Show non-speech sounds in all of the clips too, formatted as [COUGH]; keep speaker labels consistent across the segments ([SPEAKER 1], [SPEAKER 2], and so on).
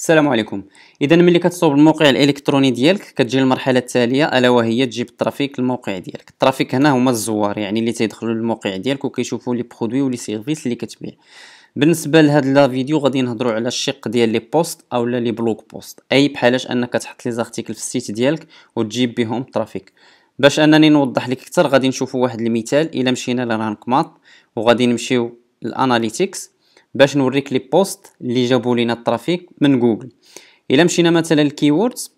[SPEAKER 1] السلام عليكم اذا ملي كتصوب الموقع الالكتروني ديالك كتجي المرحله التاليه الا وهي تجيب الترافيك للموقع ديالك الترافيك هنا هما الزوار يعني اللي تيدخلوا للموقع ديالك وكيشوفوا لي برودوي ولي سيرفيس اللي كتبيع بالنسبه لهاد لا فيديو غادي نهضروا على الشق ديال لي بوست اولا لي بلوك بوست اي بحالاش انك تحط لي زارتيكل في السيت ديالك وتجيب بهم ترافيك باش انني نوضح لك اكثر غادي نشوفوا واحد المثال الا مشينا لرانك مات وغادي نمشيو للاناليتيكس باش نوريك لي بوست اللي جابوا لينا الترافيك من جوجل الا مشينا مثلا للكيوردز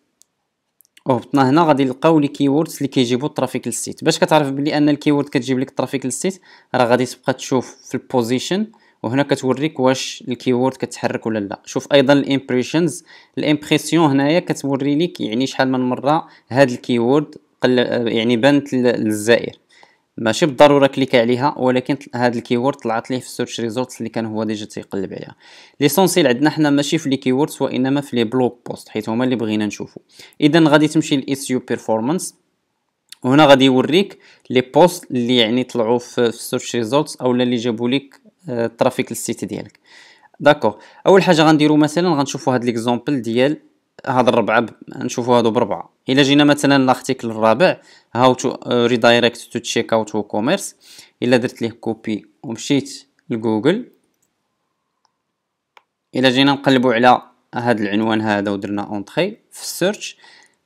[SPEAKER 1] وهبطنا هنا غادي نلقاو لي كيوردز اللي كيجيبوا الترافيك للسيت باش كتعرف بلي ان الكيورد كتجيب لك الترافيك للسيت راه غادي تبقى تشوف في البوزيشن وهنا كتوريك واش الكيورد كتحرك ولا لا شوف ايضا الامبريشنز الامبريسيون هنايا كتوري لك يعني شحال من مره هاد الكيورد يعني بانت للزائر ماشي بالضروره كليك عليها ولكن هاد الكيورد طلعت ليه في السيرش ريزورتس اللي كان هو ديجا تيقلب عليها ليسونسيل عندنا حنا ماشي في لي كيوردز وانما في لي بلوك بوست حيت هما اللي بغينا نشوفو اذا غادي تمشي للاس يو بيرفورمانس وهنا غادي يوريك لي بوست اللي يعني طلعوا في السيرش ريزولتس اولا اللي جابوا لك آه، الترافيك للسيت ديالك داكوغ اول حاجه غنديرو مثلا غنشوفو هاد ليكزامبل ديال هاد الربعه نشوفو هادو بربعه الا جينا مثلا لارتيكل الرابع هاو تو ريدايركت تو تشيك اوت كوميرس الا درت ليه كوبي ومشيت لجوجل الا جينا نقلبوا على هذا العنوان هذا ودرنا اونتري في السيرش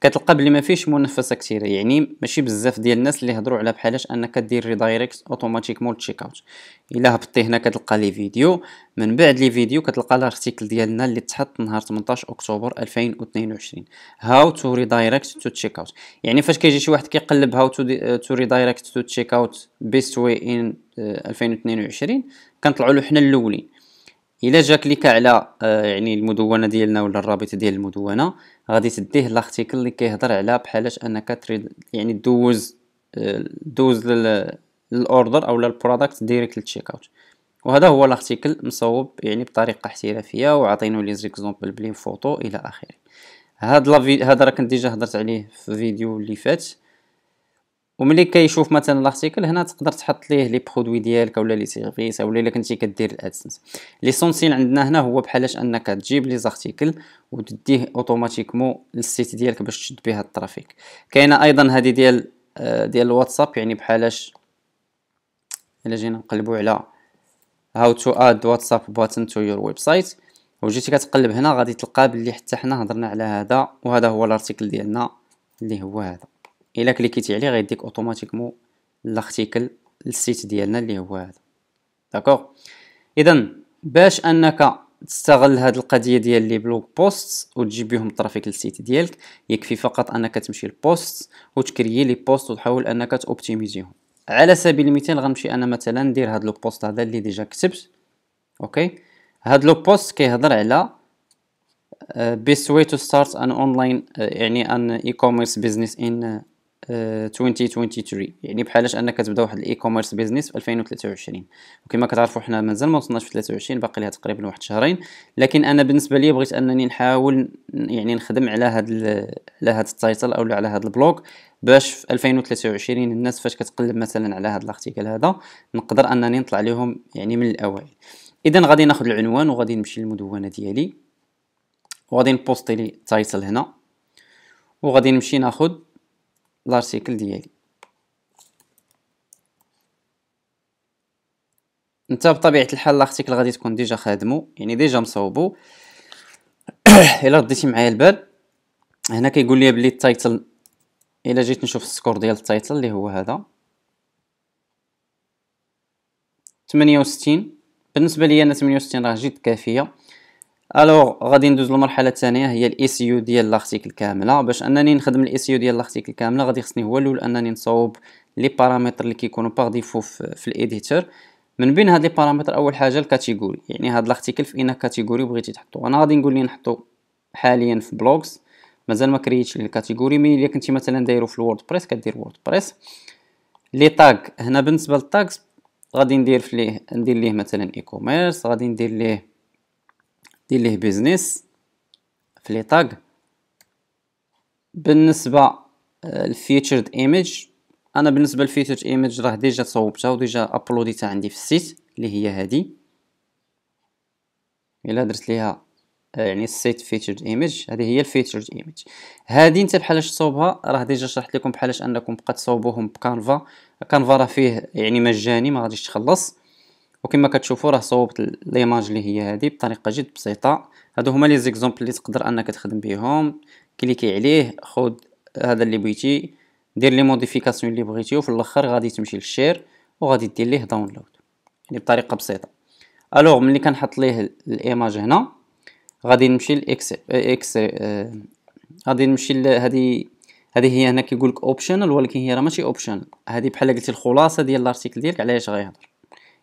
[SPEAKER 1] كتلقى بلي ما فيش منافسه كثيره يعني ماشي بزاف ديال الناس اللي هضروا على بحالاش انك دير ريدايركت اوتوماتيكمون تشيك اوت الا هبطتي هنا كتلقى لي فيديو من بعد لي فيديو كتلقى الارتيكل ديالنا اللي تحط نهار 18 اكتوبر 2022 هاو تو ريدايركت تو تشيك اوت يعني فاش كيجي شي واحد كيقلب هاو تو تو ريدايركت تو تشيك اوت بيست واي ان 2022 كنطلعوا له حنا الاولين الا جا كليك على آه، يعني المدونه ديالنا ولا الرابط ديال المدونه غادي تديه لارتيكل اللي كيهضر على بحالاش انك تريد يعني دوز آه، دوز للاوردر او للبرودكت ديريكت للتشيك اوت وهذا هو لارتيكل مصوب يعني بطريقه احترافيه وعطينو لي زيكزامبل بلي فوتو الى اخره هاد هذا راه كنت ديجا هضرت عليه في فيديو اللي فات وملي كيشوف مثلا لارتيكل هنا تقدر تحط ليه لي برودوي ديالك ولا لي سيرفيس ولا الا كنتي كدير الادسنس ليسونسيال عندنا هنا هو بحالاش انك تجيب لي زارتيكل وتديه اوتوماتيكمون للسيت ديالك باش تشد بها الترافيك كاينه ايضا هذه ديال آه، ديال الواتساب يعني بحالاش الا جينا نقلبوا على هاو تو اد واتساب باتن تو يور ويب سايت وجيتي كتقلب هنا غادي تلقى باللي حتى حنا هضرنا على هذا وهذا هو الارتيكل ديالنا اللي هو هذا الا كليكيتي عليه غيديك اوتوماتيكمون لارتيكل للسيت ديالنا اللي هو هذا داكوغ اذا باش انك تستغل هذه القضيه ديال لي بلوك بوست وتجيب بهم الترافيك للسيت ديالك يكفي فقط انك تمشي للبوست وتكريي لي بوست وتحاول انك توبتيميزيهم على سبيل المثال غنمشي انا مثلا ندير هاد لو بوست هذا اللي ديجا كتبت اوكي هاد لو بوست كيهضر على بيست واي تو ستارت ان اونلاين يعني ان اي كوميرس بزنس ان 2023 آه، يعني بحالاش انك تبدا واحد الاي كوميرس بيزنس في 2023 وكما كتعرفوا حنا مازال ما وصلناش في 23 باقي لها تقريبا واحد شهرين لكن انا بالنسبه لي بغيت انني نحاول يعني نخدم على هاد على هاد التايتل او على هاد البلوك باش في 2023 الناس فاش كتقلب مثلا على هاد الارتيكل هذا نقدر انني نطلع لهم يعني من الاوائل اذا غادي ناخذ العنوان وغادي نمشي للمدونه ديالي وغادي نبوستي لي تايتل هنا وغادي نمشي ناخذ لارتيكل ديالي انت بطبيعه الحال لارتيكل غادي تكون ديجا خادمو يعني ديجا مصوبو [CLEARS THROAT] الا رديتي معايا البال هنا كيقول لي بلي التايتل الا جيت نشوف السكور ديال التايتل اللي هو هذا 68 بالنسبه لي انا 68 راه جد كافيه الوغ غادي ندوز للمرحله الثانيه هي الاي سي e يو ديال لارتيكل كامله باش انني نخدم الاي سي e يو ديال لارتيكل كامله غادي خصني هو الاول انني نصاوب لي بارامتر اللي كيكونوا باغ ديفو في الايديتور من بين هاد لي بارامتر اول حاجه الكاتيجوري يعني هاد لارتيكل في اين كاتيجوري بغيتي تحطو انا غادي نقول لي نحطو حاليا في بلوكس مازال ما لي الكاتيجوري مي الا كنتي مثلا دايرو في الووردبريس كدير ووردبريس لي تاغ هنا بالنسبه للتاغز غادي ندير فيه ندير ليه مثلا اي كوميرس غادي ندير ليه دير ليه بيزنس في لي تاغ بالنسبه الفيتشرد آه، ايمج انا بالنسبه للفيتشرد ايمج راه ديجا صوبتها وديجا ابلوديتها عندي في السيت اللي هي هذه الا درت ليها آه، يعني السيت فيتشرد ايمج هذه هي الفيتشرد ايمج هذه انت بحالاش تصوبها راه ديجا شرحت لكم بحالاش انكم بقى تصوبوهم بكانفا كانفا راه فيه يعني مجاني ما غاديش تخلص وكما كتشوفوا راه صوبت ليماج اللي هي هذه بطريقه جد بسيطه هادو هما لي زيكزامبل اللي تقدر انك تخدم بهم كليكي عليه خد هذا اللي بغيتي دير لي موديفيكاسيون اللي بغيتي وفي الاخر غادي تمشي للشير وغادي دير ليه داونلود يعني بطريقه بسيطه الوغ ملي كنحط ليه الايماج هنا غادي نمشي لاكس اكس اه غادي نمشي لهذه هذه هي هنا كيقول لك اوبشنال ولكن هي راه ماشي اوبشنال هذه بحال قلتي الخلاصه ديال الارتيكل ديالك علاش غيهضر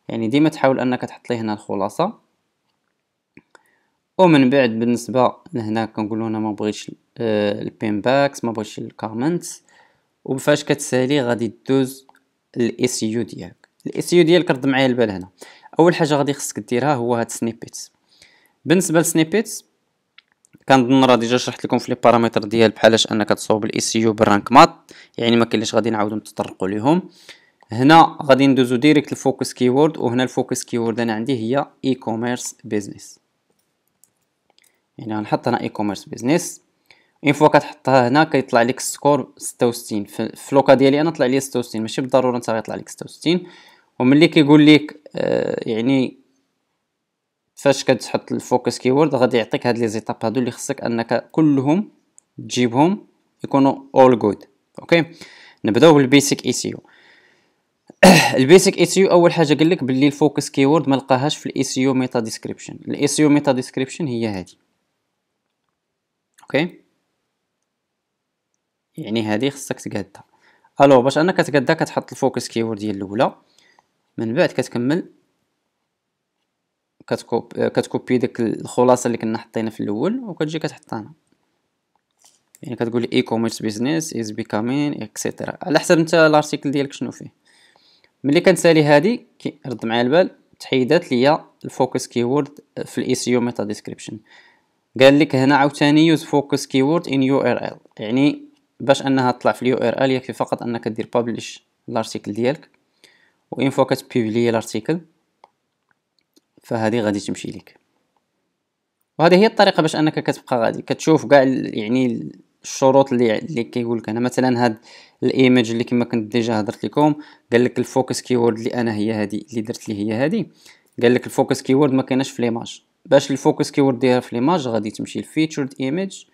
[SPEAKER 1] يعني ديما تحاول انك تحط ليه هنا الخلاصه ومن بعد بالنسبه لهنا كنقولوا انا ما بغيتش آه، البين باكس ما بغيتش الكومنتس وفاش كتسالي غادي دوز الاس يو ديالك الاس يو ديالك رد معايا البال هنا اول حاجه غادي خصك ديرها هو هاد سنيبيتس بالنسبه لسنيبيتس كنظن راه ديجا شرحت لكم في لي بارامتر ديال بحالاش انك تصوب الاي سي يو بالرانك مات يعني ما كاينش غادي نعاودو نتطرقوا ليهم هنا غادي ندوزو ديريكت الفوكس كيورد وهنا الفوكس كيورد انا عندي هي اي كوميرس بيزنس يعني غنحط هنا اي كوميرس بيزنس اون فوا كتحطها هنا كيطلع لك السكور 66 في لوكا ديالي انا طلع لي 66 ماشي بالضروره انت غيطلع لك 66 وملي كيقول لك آه يعني فاش كتحط الفوكس كيورد غادي يعطيك هاد لي زيتاب هادو اللي خصك انك كلهم تجيبهم يكونوا اول جود اوكي نبداو بالبيسيك اي سي يو [COUGHS] البيسك اس يو اول حاجه قال لك باللي الفوكس كيورد ما لقاهاش في الاس يو ميتا ديسكريبشن الاس يو ميتا ديسكريبشن هي هذه اوكي يعني هذه خصك تقادها الو باش انا كتقادها كتحط الفوكس كيورد ديال الاولى من بعد كتكمل كتكوب كتكوبي داك الخلاصه اللي كنا حطينا في الاول وكتجي كتحطها هنا يعني كتقول اي كوميرس بيزنس از بيكامين اكسيتيرا على حسب نتا الارتيكل ديالك شنو فيه ملي كنسالي هادي كيرد معايا البال تحيدات ليا الفوكس كيورد في الاي الايسيو ميتا ديسكريبشن قال لك هنا عاوتاني يوز فوكس كيورد ان يو ار ال يعني باش انها تطلع في اليو ار ال يكفي فقط انك دير بابليش الارتيكل ديالك وانفو كتبيبلي الارتيكل فهذه غادي تمشي لك وهذه هي الطريقه باش انك كتبقى غادي كتشوف كاع يعني الشروط اللي اللي كيقول لك هنا مثلا هاد الايمج اللي كما كنت ديجا هضرت لكم قال لك الفوكس كيورد اللي انا هي هادي اللي درت لي هي هادي قال لك الفوكس كيورد ما كايناش في ليماج باش الفوكس كيورد ديالها في ليماج غادي تمشي لفيتشرد ايمج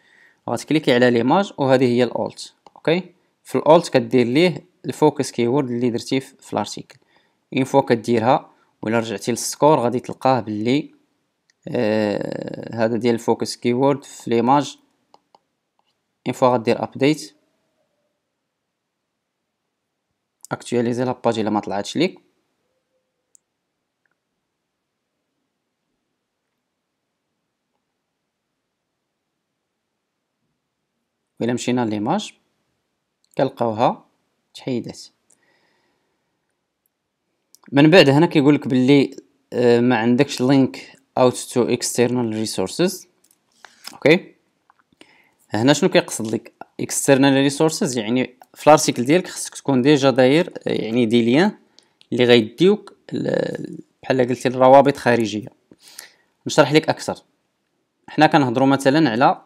[SPEAKER 1] غتكليكي على ليماج وهذه هي الاولت اوكي في الاولت كدير ليه الفوكس كيورد اللي درتيه في الارتيكل اون فوا كديرها ولا رجعتي للسكور غادي تلقاه باللي آه هذا ديال الفوكس كيورد في ليماج اون فوا غدير ابديت اكتواليزي لاباج الا ما طلعتش ليك الى مشينا ليماج كنلقاوها تحيدات من بعد هنا كيقول لك باللي آه، ما عندكش لينك اوت تو اكسترنال ريسورسز اوكي هنا شنو كيقصد لك اكسترنال ريسورسز يعني في الارتيكل ديالك خصك تكون ديجا داير آه، يعني دي ليان اللي غيديوك بحال قلتي الروابط خارجيه نشرح لك اكثر حنا كنهضروا مثلا على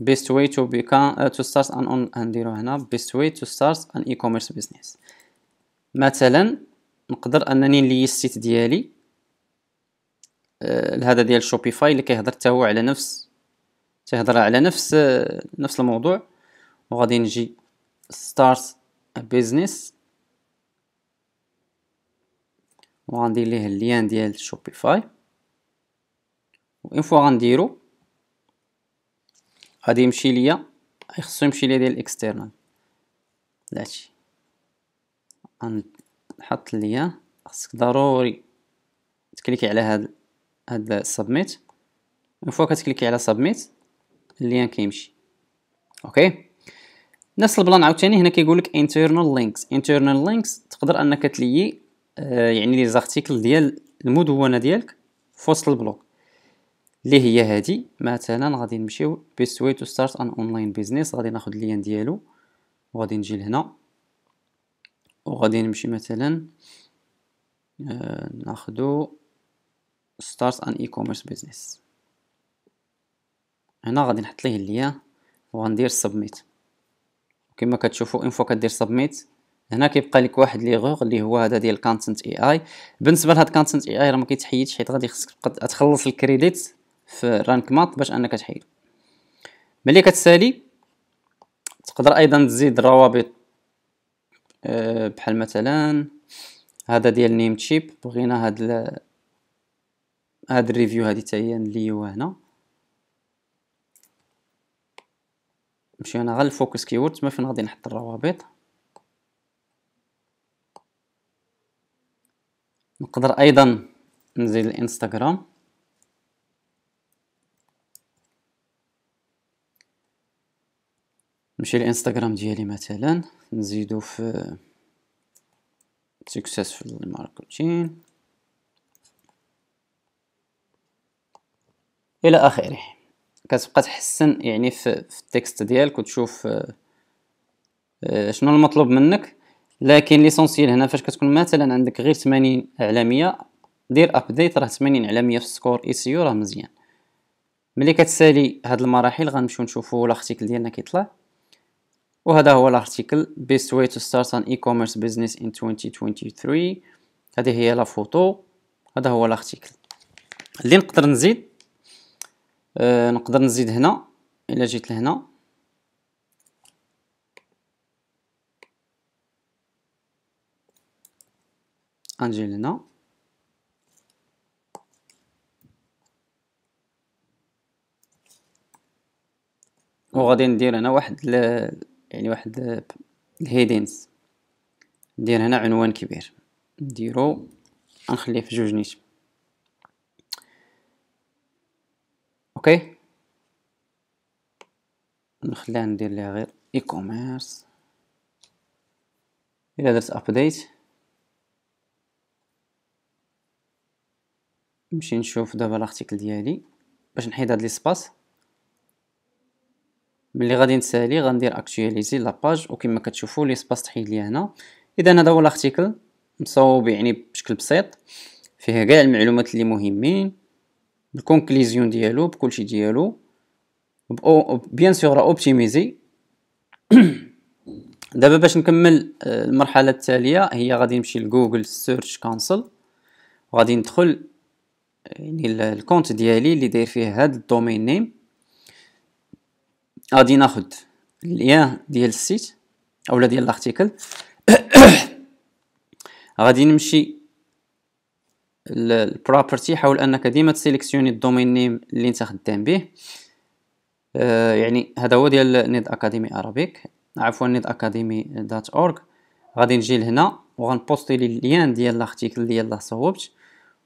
[SPEAKER 1] best way to become uh, to start an on نديرو هنا best way to start an e-commerce business مثلا نقدر انني نلي السيت ديالي آه هذا ديال شوبيفاي اللي كيهضر حتى هو على نفس تهضر على نفس نفس الموضوع وغادي نجي ستارت بيزنس وغندير ليه اللين ديال شوبيفاي وإن فوا غنديرو غادي يمشي ليا خصو يمشي ليا ديال الاكسترنال هادشي غنحط ليا خصك ضروري تكليكي على هاد هاد سبميت إن فوا كتكليكي على سبميت اللين كيمشي اوكي نفس البلان عاوتاني هنا كيقول لك internal links انترنال لينكس تقدر انك تليي آه، يعني لي زارتيكل ديال المدونه ديالك في وسط البلوك اللي هي هادي مثلا غادي نمشيو بيست way تو ستارت ان اونلاين بيزنس غادي ناخد اللين ديالو وغادي نجي لهنا وغادي نمشي مثلا آه، ناخدو ستارت ان اي كوميرس بيزنس هنا غادي نحط ليه ليا وغندير سبميت كما كتشوفوا انفو كدير سبميت هنا كيبقى لك واحد غور اللي هو هذا ديال كونتنت اي اي بالنسبه لهاد كونتنت اي اي راه ما كيتحيدش حيت غادي خصك تبقى تخلص الكريديت في رانك مات باش انك تحيد ملي كتسالي تقدر ايضا تزيد الروابط آه، بحال مثلا هذا ديال نيم تشيب بغينا هاد هاد الريفيو هادي تاهي هي نليوها هنا نمشي انا غير الفوكس كيورد ما فين غادي نحط الروابط نقدر ايضا نزيد الانستغرام نمشي الانستغرام ديالي مثلا نزيدو في سكسسفل ماركتين الى اخره كتبقى تحسن يعني في, في التكست ديالك وتشوف آه، آه، شنو المطلوب منك لكن ليسونسيال هنا فاش كتكون مثلا عندك غير 80 اعلاميه دير ابديت راه 80 اعلاميه في السكور اي سي راه مزيان ملي كتسالي هاد المراحل غنمشيو نشوفو لارتيكل ديالنا كيطلع وهذا هو لارتيكل بيست واي تو ستارت ان اي كوميرس business ان 2023 هذه هي لا فوتو هذا هو لارتيكل اللي نقدر نزيد آه، نقدر نزيد هنا الى جيت لهنا غنجي لهنا وغادي ندير هنا واحد ل... يعني واحد الهيدينز ندير هنا عنوان كبير نديرو نخليه في جوج نيت اوكي نخليها ندير ليها غير اي كوميرس الى درت ابديت نمشي نشوف دابا لارتيكل ديالي باش نحيد هاد ليسباس ملي غادي نسالي غندير اكتواليزي لاباج وكما كتشوفوا ليسباس تحيد لي هنا اذا هذا هو لارتيكل مصوب يعني بشكل بسيط فيه كاع المعلومات اللي مهمين بالكونكليزيون ديالو بكلشي ديالو بيان سور راه اوبتيميزي [CLEARS THROAT] دابا باش نكمل آه، المرحله التاليه هي غادي نمشي لجوجل سيرش كونسل وغادي ندخل يعني الكونت ديالي اللي داير فيه هاد الدومين نيم غادي ناخد الليان ديال السيت اولا ديال الارتيكل [CLEARS THROAT] غادي نمشي البروبرتي حاول انك ديما تسيليكسيوني الدومين نيم اللي انت خدام به آه، يعني هذا هو ديال نيد اكاديمي ارابيك عفوا نيد اكاديمي دات اورغ غادي نجي لهنا وغنبوستي لي ليان ديال لارتيكل اللي يلاه صوبت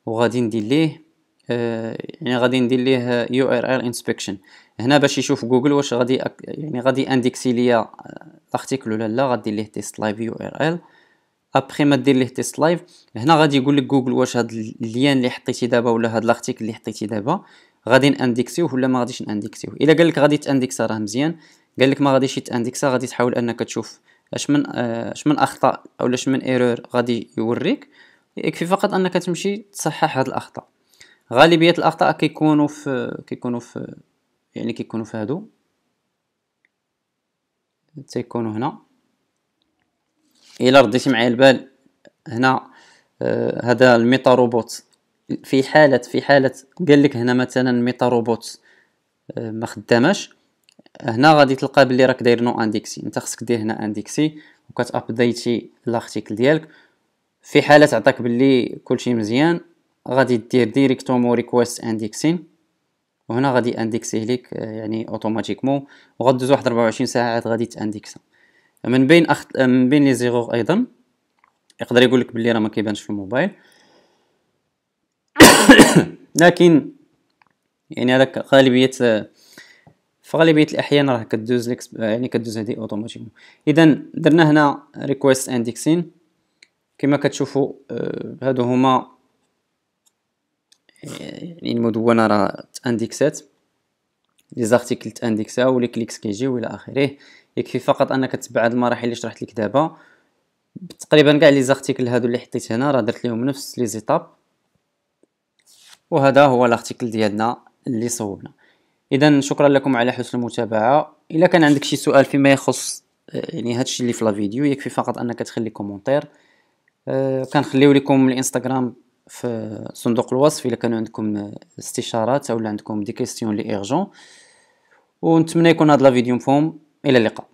[SPEAKER 1] وغادي ندير ليه آه، يعني غادي ندير ليه يو ار ال انسبكشن هنا باش يشوف جوجل واش غادي يعني غادي انديكسي ليا آه، لارتيكل ولا لا غادي ليه تيست لايف يو ار ال ابخي ما دير ليه تيست لايف هنا غادي يقول لك جوجل واش هاد اللين اللي حطيتي دابا ولا هاد لارتيكل اللي حطيتي دابا غادي نانديكسيوه ولا ما غاديش نانديكسيوه الا قال لك غادي تانديكس راه مزيان قال لك ما غاديش يتانديكس غادي تحاول انك تشوف اش من آه، اش من اخطاء او اش من ايرور غادي يوريك يكفي فقط انك تمشي تصحح هاد الاخطاء غالبيه الاخطاء كيكونوا في كيكونوا في يعني كيكونوا في هادو تيكونوا هنا الا رديتي معايا البال هنا آه، هذا الميتا روبوت في حاله في حاله قال لك هنا مثلا ميتا روبوت آه، ما خداماش هنا غادي تلقى بلي راك داير نو اندكسي انت خصك دير هنا اندكسي وكتابديتي لارتيكل ديالك في حاله عطاك بلي كلشي مزيان غادي دير ديريكتومون ريكويست اندكسين وهنا غادي اندكسيه ليك آه، يعني اوتوماتيكمون وغدوز واحد 24 ساعه عاد غادي تاندكسها من بين أخ... من بين لي زيغور ايضا يقدر يقول لك بلي راه ما كيبانش في الموبايل [COUGHS] لكن يعني هذاك غالبيه في غالبيه الاحيان راه كدوز لك يعني كدوز هذه اوتوماتيك اذا درنا هنا ريكويست اندكسين كما كتشوفوا آه، هادو هما آه، يعني المدونه راه تاندكسات لي زارتيكل تاندكساو لي كليكس كيجيو الى اخره يكفي فقط انك تتبع هاد المراحل اللي شرحت لك دابا تقريبا كاع لي زارتيكل هادو اللي حطيت هنا راه درت لهم نفس لي زيتاب وهذا هو الارتيكل ديالنا اللي صوبنا اذا شكرا لكم على حسن المتابعه الا كان عندك شي سؤال فيما يخص آه، يعني هادشي اللي في الفيديو يكفي فقط انك تخلي كومونتير أه كنخليو لكم الانستغرام في صندوق الوصف الا كانوا عندكم آه، استشارات او عندكم دي كيستيون لي ايرجون ونتمنى يكون هاد لا فيديو مفهوم إلى اللقاء